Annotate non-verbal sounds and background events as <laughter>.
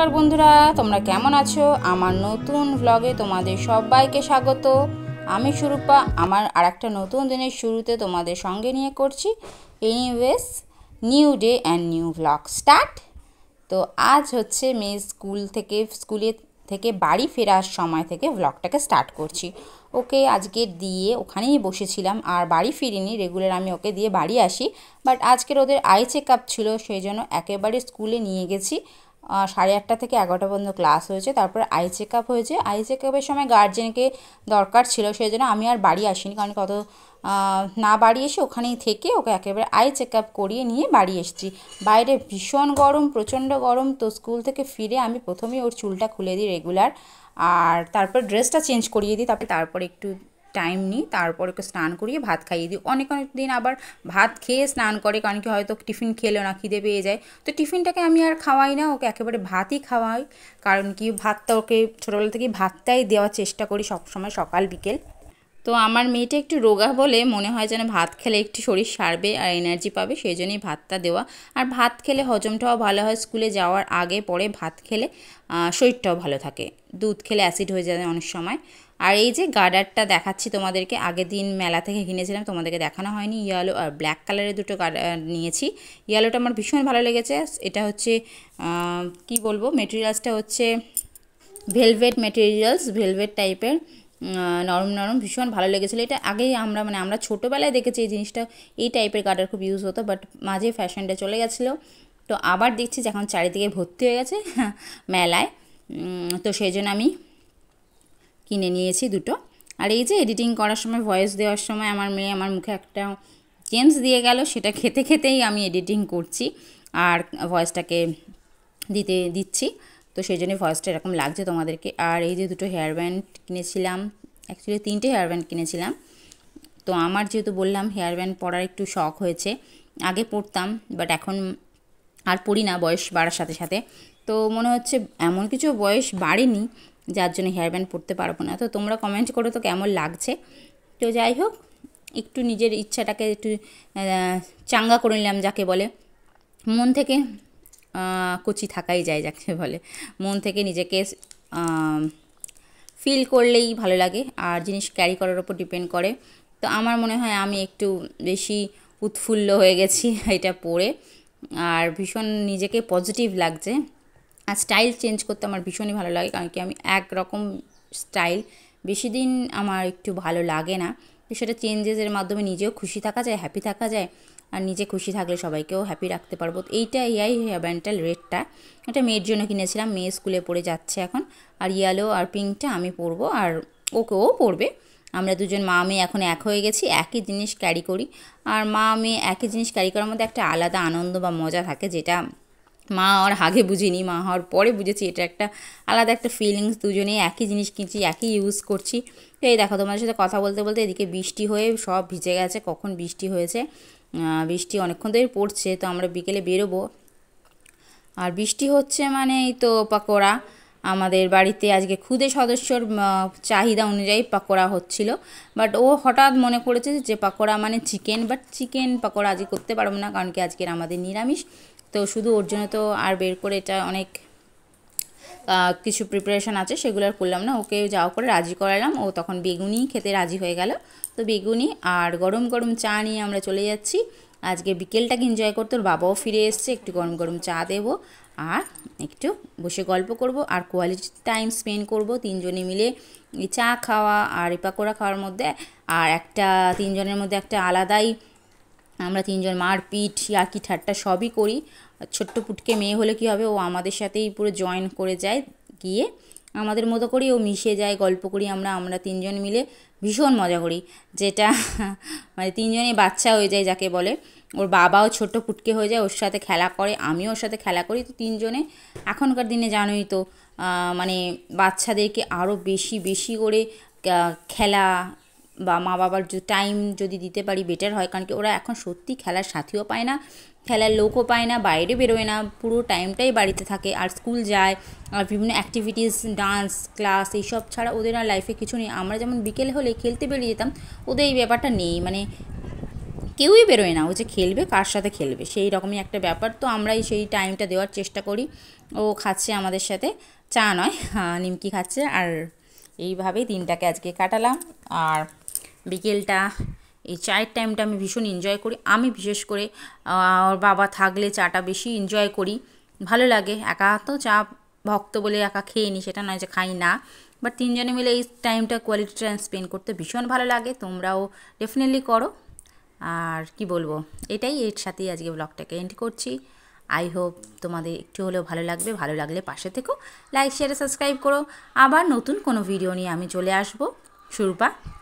নমস্কার বন্ধুরা তোমরা কেমন আছো আমার নতুন ব্লগে তোমাদের সবাইকে স্বাগত আমি সুরূপা আমার আর একটা নতুন দিনের শুরুতে তোমাদের সঙ্গে নিয়ে করছি anyways new day and new blog start তো আজ হচ্ছে মেয়ে স্কুল থেকে স্কুলে থেকে বাড়ি ফেরার সময় থেকে ব্লগটাকে স্টার্ট করছি ওকে আজকে দিয়ে ওখানেই বসেছিলাম আর বাড়ি ফিরিনি রেগুলার আমি ওকে দিয়ে বাড়ি আসি বাট আজকের ওদের আই চেক আপ ছিল সেই জন্য একেবারে স্কুলে নিয়ে গেছি সাড়ে আটটা থেকে এগারোটা পর্যন্ত ক্লাস হয়েছে তারপর আই চেক আপ হয়েছে আই চেক আপের সময় গার্জেনকে দরকার ছিল সেই জন্য আমি আর বাড়ি আসিনি কারণ কত না বাড়ি এসে ওখানেই থেকে ওকে একেবারে আই চেক আপ করিয়ে নিয়ে বাড়ি এসেছি বাইরে ভীষণ গরম প্রচণ্ড গরম তো স্কুল থেকে ফিরে আমি প্রথমেই ওর চুলটা খুলে দিই রেগুলার আর তারপর ড্রেসটা চেঞ্জ করিয়ে দিই তারপরে তারপর একটু টাইম নিই তারপর ওকে স্নান করিয়ে ভাত খাইয়ে দিই অনেক অনেক দিন আবার ভাত খেয়ে স্নান করে কারণ কি হয়তো টিফিন খেলো না খিদে পেয়ে যায় তো টিফিনটাকে আমি আর খাওয়াই না ওকে একেবারে ভাতই খাওয়াই কারণ কি ভাতটা ওকে ছোটোবেলা থেকেই ভাতটাই দেওয়ার চেষ্টা করি সবসময় সকাল বিকেল তো আমার মেয়েটা একটু রোগা বলে মনে হয় যেন ভাত খেলে একটু শরীর সারবে আর এনার্জি পাবে সেই জন্যই ভাতটা দেওয়া আর ভাত খেলে হজমটাও ভালো হয় স্কুলে যাওয়ার আগে পরে ভাত খেলে শরীরটাও ভালো থাকে দুধ খেলে অ্যাসিড হয়ে যায় অনেক সময় আর এই যে গার্ডারটা দেখাচ্ছি তোমাদেরকে আগের দিন মেলা থেকে কিনেছিলাম তোমাদেরকে দেখানো হয়নি ইয়েলো আর ব্ল্যাক কালারের দুটো গার্ডার নিয়েছি ইয়েলোটা আমার ভীষণ ভালো লেগেছে এটা হচ্ছে কি বলবো মেটেরিয়ালসটা হচ্ছে ভেলভেট মেটেরিয়ালস ভেলভেট টাইপের নরম নরম ভীষণ ভালো লেগেছিলো এটা আগেই আমরা মানে আমরা ছোটোবেলায় দেখেছি এই জিনিসটা এই টাইপের গার্ডার খুব ইউজ হতো বাট মাঝে ফ্যাশনটা চলে গেছিলো তো আবার দেখছি যে এখন চারিদিকে ভর্তি হয়ে গেছে <laughs> মেলায় তো সেই জন্য আমি কিনে নিয়েছি দুটো আর এই যে এডিটিং করার সময় ভয়েস দেওয়ার সময় আমার মেয়ে আমার মুখে একটা চেঞ্জ দিয়ে গেল সেটা খেতে খেতেই আমি এডিটিং করছি আর ভয়েসটাকে দিতে দিচ্ছি তো সেই জন্যই ভয়েসটা এরকম লাগছে তোমাদেরকে আর এই যে দুটো হেয়ার ব্যান্ড কিনেছিলাম অ্যাকচুয়ালি তিনটে হেয়ার ব্যান্ড কিনেছিলাম তো আমার যেহেতু বললাম হেয়ার ব্যান্ড পরার একটু শখ হয়েছে আগে পড়তাম বাট এখন আর পড়ি না বয়স বাড়ার সাথে সাথে তো মনে হচ্ছে এমন কিছু বয়স বাড়েনি যার জন্য হেয়ার ব্যান্ড পরতে পারবো না তো তোমরা কমেন্ট করো তো কেমন লাগছে তো যাই হোক একটু নিজের ইচ্ছাটাকে একটু চাঙ্গা করে নিলাম যাকে বলে মন থেকে কচি থাকাই যায় যাকে বলে মন থেকে নিজেকে ফিল করলেই ভালো লাগে আর জিনিস ক্যারি করার ওপর ডিপেন্ড করে তো আমার মনে হয় আমি একটু বেশি উৎফুল্ল হয়ে গেছি <laughs> এটা পড়ে আর ভীষণ নিজেকে পজিটিভ লাগছে আর স্টাইল চেঞ্জ করতে আমার ভীষণই ভালো লাগে কারণ কি আমি একরকম স্টাইল বেশি দিন আমার একটু ভালো লাগে না তো সেটা চেঞ্জেসের মাধ্যমে নিজেও খুশি থাকা যায় হ্যাপি থাকা যায় আর নিজে খুশি থাকলে সবাইকেও হ্যাপি রাখতে পারবো এইটা এআই হেয়ার ব্যান্ডটার রেডটা এটা মেয়ের জন্য কিনেছিলাম মেয়ে স্কুলে পড়ে যাচ্ছে এখন আর ইয়েলো আর পিঙ্কটা আমি পরবো আর ওকেও পরবে আমরা দুজন মা মেয়ে এখন এক হয়ে গেছি একই জিনিস ক্যারি করি আর মা মেয়ে একই জিনিস ক্যারি করার মধ্যে একটা আলাদা আনন্দ বা মজা থাকে যেটা মা হওয়ার আগে বুঝিনি মা হওয়ার পরে বুঝেছি এটা একটা আলাদা একটা ফিলিংস দুজনেই একই জিনিস কিনছি একই ইউজ করছি তো এই দেখো তোমাদের সাথে কথা বলতে বলতে এদিকে বৃষ্টি হয়ে সব ভিজে গেছে কখন বৃষ্টি হয়েছে বৃষ্টি অনেকক্ষণ ধরে পড়ছে তো আমরা বিকেলে বেরোবো আর বৃষ্টি হচ্ছে মানে এই তো পাকোড়া আমাদের বাড়িতে আজকে খুদে সদস্যর চাহিদা অনুযায়ী পাকোড়া হচ্ছিল বাট ও হঠাৎ মনে করেছে যে পাকোড়া মানে চিকেন বাট চিকেন পাকোড়া আজকে করতে পারবো না কারণ কি আজকের আমাদের নিরামিষ তো শুধু ওর জন্য তো আর বের করে এটা অনেক কিছু প্রিপারেশান আছে সেগুলো আর করলাম না ওকে যাওয়া করে রাজি করালাম ও তখন বেগুনি খেতে রাজি হয়ে গেল তো বেগুনি আর গরম গরম চা নিয়ে আমরা চলে যাচ্ছি আজকে বিকেলটাকে এনজয় করতো ওর বাবাও ফিরে এসছে একটু গরম গরম চা দেবো আর একটু বসে গল্প করব আর কোয়ালিটি টাইম স্পেন্ড করব তিনজনে মিলে চা খাওয়া আর পাকোড়া খাওয়ার মধ্যে আর একটা তিনজনের মধ্যে একটা আলাদাই আমরা তিনজন মারপিট ইয়াকি ঠাট্টা সবই করি ছোট্ট পুটকে মেয়ে হলে কি হবে ও আমাদের সাথেই পুরো জয়েন করে যায় গিয়ে আমাদের মতো করি ও মিশে যায় গল্প করি আমরা আমরা তিনজন মিলে ভীষণ মজা করি যেটা <laughs> মানে তিনজনে বাচ্চা হয়ে যায় যাকে বলে ওর বাবাও ছোট্ট পুটকে হয়ে যায় ওর সাথে খেলা করে আমিও ওর সাথে খেলা করি তো তিনজনে এখনকার দিনে জানোই তো মানে বাচ্চাদেরকে আরও বেশি বেশি করে খেলা বা মা বাবার টাইম যদি দিতে পারি বেটার হয় কারণ কি ওরা এখন সত্যি খেলার সাথীও পায় না খেলার লোকও পায় না বাইরে বেরোয় না পুরো টাইমটাই বাড়িতে থাকে আর স্কুল যায় আর বিভিন্ন অ্যাক্টিভিটিস ডান্স ক্লাস এইসব ছাড়া ওদের আর লাইফে কিছু নেই আমরা যেমন বিকেলে হলে খেলতে বেরিয়ে যেতাম ওদের এই ব্যাপারটা নেই মানে কেউই বেরোয় না ও যে খেলবে কার সাথে খেলবে সেই রকমই একটা ব্যাপার তো আমরাই সেই টাইমটা দেওয়ার চেষ্টা করি ও খাচ্ছে আমাদের সাথে চা নয় হ্যাঁ, নিমকি খাচ্ছে আর এইভাবেই দিনটাকে আজকে কাটালাম আর বিকেলটা এই চায়ের টাইমটা আমি ভীষণ এনজয় করি আমি বিশেষ করে ওর বাবা থাকলে চাটা বেশি এনজয় করি ভালো লাগে একা তো চা ভক্ত বলে একা খেয়ে নি সেটা নয় যে খাই না বাট তিনজনে মিলে এই টাইমটা কোয়ালিটি টাইম স্পেন্ড করতে ভীষণ ভালো লাগে তোমরাও ডেফিনেটলি করো আর কি বলবো এটাই এর সাথেই আজকে ব্লগটাকে এন্ড করছি আই হোপ তোমাদের একটু হলেও ভালো লাগবে ভালো লাগলে পাশে থেকো লাইক শেয়ার সাবস্ক্রাইব করো আবার নতুন কোনো ভিডিও নিয়ে আমি চলে আসবো সুরপা